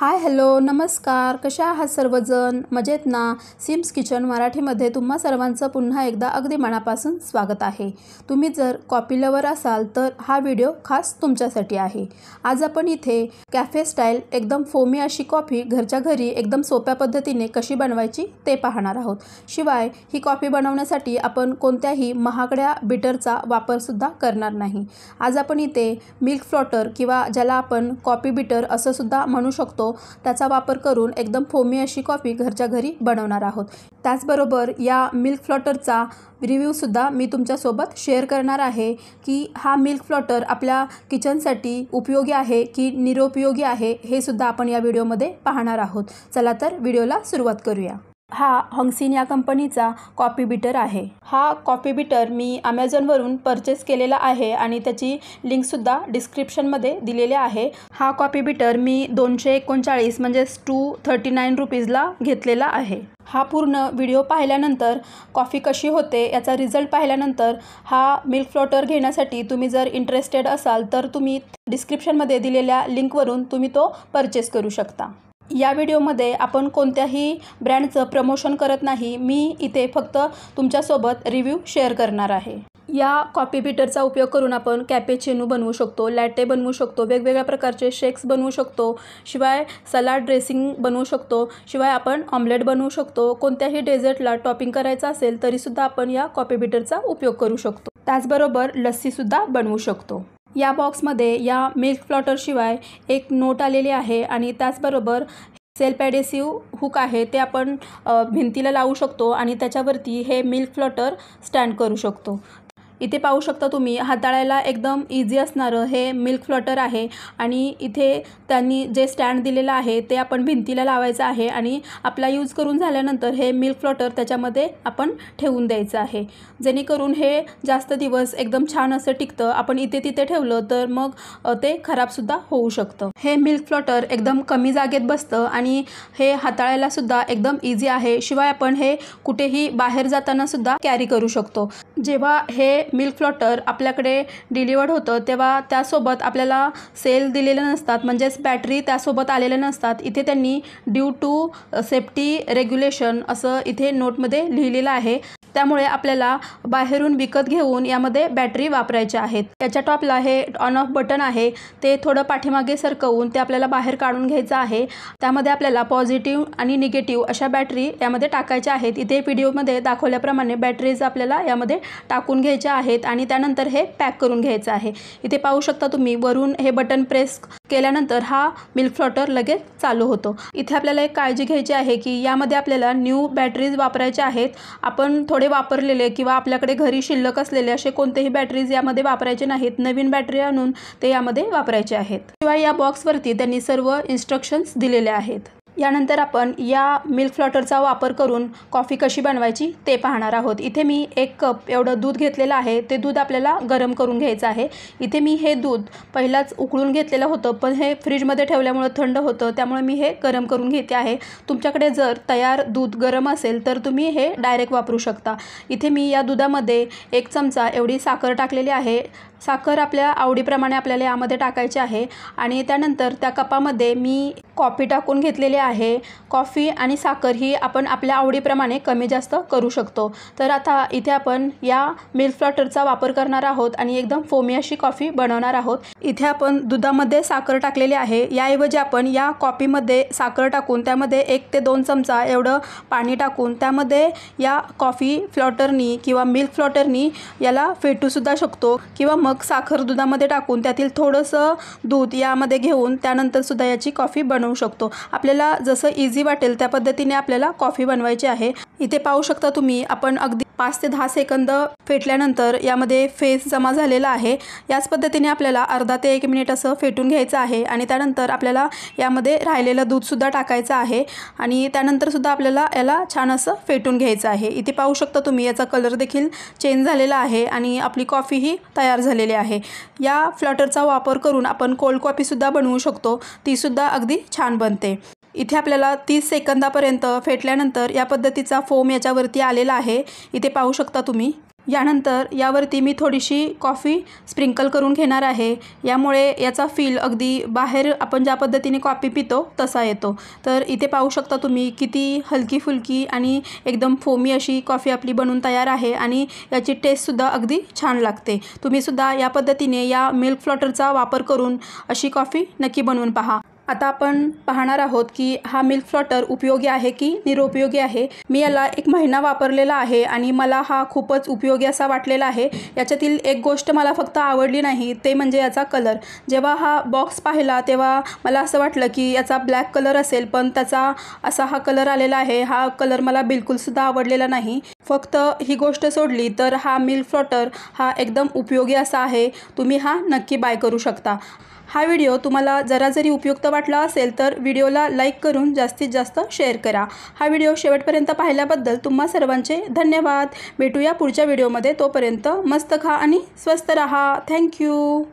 hi hello नमस्कार कशा आहात सर्वजण मजेत ना सिम्स किचन मराठीमध्ये तुम्हा सर्वांचं पुन्हा एकदा अगदी मनापासून स्वागत आहे तुम्ही जर कॉपी लवर असाल तर हा व्हिडिओ खास तुमच्यासाठी आहे आज आपण इथे कॅफे स्टाईल एकदम फोमी अशी कॉफी घरच्या घरी एकदम सोप्या पद्धतीने कशी बनवायची ते पाहणार आहोत शिवाय ही कॉफी बनवण्यासाठी आपण कोणत्याही महागड्या बिटरचा वापरसुद्धा करणार नाही आज आपण इथे मिल्क फ्लॉटर किंवा ज्याला आपण कॉपी बिटर असंसुद्धा म्हणू शकतो त्याचा वापर करून एकदम फोमी अशी कॉफी घरच्या घरी बनवणार आहोत त्याचबरोबर या मिल्क फ्लॉटरचा रिव्ह्यूसुद्धा मी तुमच्यासोबत शेअर करणार आहे की हा मिल्क फ्लॉटर आपल्या किचनसाठी उपयोगी आहे की निरुपयोगी आहे हे सुद्धा आपण या व्हिडिओमध्ये पाहणार आहोत चला तर व्हिडिओला सुरुवात करूया हा हंगसिन या कंपनीचा कॉपी बिटर आहे हा कॉपी बिटर मी अमेझॉनवरून परचेस केलेला आहे आणि त्याची लिंकसुद्धा डिस्क्रिप्शनमध्ये दिलेली आहे हा कॉपी बिटर मी दोनशे एकोणचाळीस म्हणजेच टू थर्टी नाईन रुपीजला घेतलेला आहे हा पूर्ण व्हिडिओ पाहिल्यानंतर कॉफी कशी होते याचा रिझल्ट पाहिल्यानंतर हा मिल्क फ्लोटर घेण्यासाठी तुम्ही जर इंटरेस्टेड असाल तर तुम्ही डिस्क्रिप्शनमध्ये दिलेल्या लिंकवरून तुम्ही तो परचेस करू शकता या व्हिडिओमध्ये आपण कोणत्याही ब्रँडचं प्रमोशन करत नाही मी इथे फक्त तुमच्यासोबत रिव्ह्यू शेअर करणार आहे या कॉपी बीटरचा उपयोग करून आपण कॅपेचेनू बनवू शकतो लॅटे बनवू शकतो वेगवेगळ्या प्रकारचे शेक्स बनवू शकतो शिवाय सलाड ड्रेसिंग बनवू शकतो शिवाय आपण ऑमलेट बनवू शकतो कोणत्याही डेझर्टला टॉपिंग करायचं असेल तरीसुद्धा आपण या कॉपी बिटरचा उपयोग करू शकतो त्याचबरोबर लस्सीसुद्धा बनवू शकतो या बॉक्स बॉक्समध्ये या मिल्क शिवाय एक नोट आलेली आहे आणि त्याचबरोबर सेल्फ ॲडेसिव्ह हुक आहे ते आपण भिंतीला लावू शकतो आणि त्याच्यावरती हे मिल्क फ्लॉटर स्टँड करू शकतो इथे पाहू शकता तुम्ही हाताळायला एकदम इझी असणारं हे मिल्क फ्लटर आहे आणि इथे त्यांनी जे स्टँड दिलेलं आहे ते आपण भिंतीला लावायचं आहे आणि आपला यूज करून झाल्यानंतर हे मिल्क फ्लटर त्याच्यामध्ये आपण ठेवून द्यायचं आहे जेणेकरून हे जास्त दिवस एकदम छान असं टिकतं आपण इथे तिथे ठेवलं तर मग ते खराबसुद्धा होऊ शकतं हे मिल्क फ्लटर एकदम कमी जागेत बसतं आणि हे हाताळायलासुद्धा एकदम इझी आहे शिवाय आपण हे कुठेही बाहेर जातानासुद्धा कॅरी करू शकतो जेव्हा हे मिल्क फ्लॉटर आपल्याकडे डिलिवर्ड होतं तेव्हा त्यासोबत आपल्याला सेल दिलेले नसतात म्हणजेच बॅटरी त्यासोबत आलेले नसतात इथे त्यांनी ड्यू टू सेफ्टी रेग्युलेशन असं इथे नोटमध्ये लिहिलेलं आहे त्यामुळे आपल्याला बाहेरून विकत घेऊन यामध्ये बॅटरी वापरायच्या आहेत त्याच्या टॉपला हे ऑन ऑफ बटन आहे ते थोडं पाठीमागे सरकवून ते आपल्याला बाहेर काढून घ्यायचं आहे त्यामध्ये आपल्याला पॉझिटिव्ह आणि निगेटिव्ह अशा बॅटरी यामध्ये टाकायच्या आहेत इथे व्हिडिओमध्ये दाखवल्याप्रमाणे बॅटरीज आपल्याला यामध्ये टाकून घ्यायच्या आहेत आणि त्यानंतर हे पॅक करून घ्यायचं आहे इथे पाहू शकता तुम्ही वरून हे बटन प्रेस केल्यानंतर हा मिल्क फ्लॉटर लगेच चालू होतो इथे आपल्याला एक काळजी घ्यायची आहे की यामध्ये आपल्याला न्यू बॅटरीज वापरायच्या आहेत आपण थोडं थोडे वापरलेले किंवा आपल्याकडे घरी शिल्लक असलेले असे कोणतेही बॅटरीज यामध्ये वापरायचे नाहीत नवीन बॅटरी आणून ते यामध्ये वापरायचे आहेत शिवाय या बॉक्सवरती त्यांनी सर्व इन्स्ट्रक्शन्स दिलेले आहेत यानंतर आपण या मिल्क फ्लॉटरचा वापर करून कॉफी कशी बनवायची ते पाहणार आहोत इथे मी एक कप एवढं दूध घेतलेलं आहे ते दूध आपल्याला गरम करून घ्यायचं आहे इथे मी हे दूध पहिलाच उकळून घेतलेलं होतं पण हे फ्रीजमध्ये ठेवल्यामुळं थंड होतं त्यामुळे मी हे गरम करून घेते आहे तुमच्याकडे जर तयार दूध गरम असेल तर तुम्ही हे डायरेक्ट वापरू शकता इथे मी या दुधामध्ये एक चमचा एवढी साखर टाकलेली आहे साखर आपल्या आवडीप्रमाणे आपल्याला यामध्ये टाकायची आहे आणि त्यानंतर त्या कपामध्ये मी कॉफी टाकून घेतलेली आहे कॉफी आणि साखर ही आपण आपल्या आवडीप्रमाणे कमी जास्त करू शकतो तर आता इथे आपण या मिल्क फ्लॉटरचा वापर करणार आहोत आणि एकदम फोमी अशी कॉफी बनवणार आहोत इथे आपण दुधामध्ये साखर टाकलेली आहे याऐवजी आपण या कॉफीमध्ये साखर टाकून त्यामध्ये एक ते दोन चमचा एवढं पाणी टाकून त्यामध्ये या कॉफी फ्लॉटरनी किंवा मिल्क फ्लॉटरनी याला फेटूसुद्धा शकतो किंवा मग साखर दुधामध्ये टाकून त्यातील थोडंसं दूध यामध्ये घेऊन त्यानंतरसुद्धा याची कॉफी बनवू शकतो आपल्याला जसं इझी वाटेल त्या पद्धतीने आपल्याला कॉफी बनवायची आहे इथे पाहू शकता तुम्ही आपण अगदी पाच ते दहा सेकंद फेटल्यानंतर यामध्ये फेस जमा झालेला आहे याच पद्धतीने आपल्याला अर्धा ते एक मिनिट असं फेटून घ्यायचं आहे आणि त्यानंतर आपल्याला यामध्ये राहिलेलं दूधसुद्धा टाकायचं आहे आणि त्यानंतरसुद्धा आपल्याला याला छान असं फेटून घ्यायचं आहे इथे पाहू शकता तुम्ही याचा कलर देखील चेंज झालेला आहे आणि आपली कॉफीही तयार झालेली आहे या फ्लॉटरचा वापर करून आपण कोल्ड कॉफीसुद्धा बनवू शकतो तीसुद्धा अगदी छान बनते इथे आपल्याला तीस सेकंदापर्यंत फेटल्यानंतर या पद्धतीचा फोम याच्यावरती आलेला आहे इथे पाहू शकता तुम्ही यानंतर यावरती मी थोडीशी कॉफी स्प्रिंकल करून घेणार आहे यामुळे याचा फील अगदी बाहेर आपण ज्या पद्धतीने कॉफी पितो तसा येतो तर इथे पाहू शकता तुम्ही किती हलकी फुलकी आणि एकदम फोमी अशी कॉफी आपली बनून तयार आहे आणि याची टेस्टसुद्धा अगदी छान लागते तुम्हीसुद्धा या पद्धतीने या मिल्क फ्लॉटरचा वापर करून अशी कॉफी नक्की बनवून पहा आता आपण पाहणार आहोत की हा मिल्क फ्लॉटर उपयोगी आहे की निरुपयोगी आहे मी याला एक महिना वापरलेला आहे आणि मला हा खूपच उपयोगी असा वाटलेला आहे याच्यातील एक गोष्ट मला फक्त आवडली नाही ते म्हणजे याचा कलर जेव्हा हा बॉक्स पाहिला तेव्हा मला असं वाटलं की याचा ब्लॅक कलर असेल पण त्याचा असा हा कलर आलेला आहे हा कलर मला बिलकुलसुद्धा आवडलेला नाही फक्त ही गोष्ट सोडली तर हा मिल्क फ्लॉटर हा एकदम उपयोगी असा आहे तुम्ही हा नक्की बाय करू शकता हा व्हिडिओ तुम्हाला जरा जरी उपयुक्त वाटला असेल तर व्हिडिओला लाईक करून जास्तीत जास्त शेअर करा हा व्हिडिओ शेवटपर्यंत पाहिल्याबद्दल तुम्हा सर्वांचे धन्यवाद भेटूया पुढच्या व्हिडिओमध्ये तोपर्यंत मस्त खा आणि स्वस्त रहा थँक्यू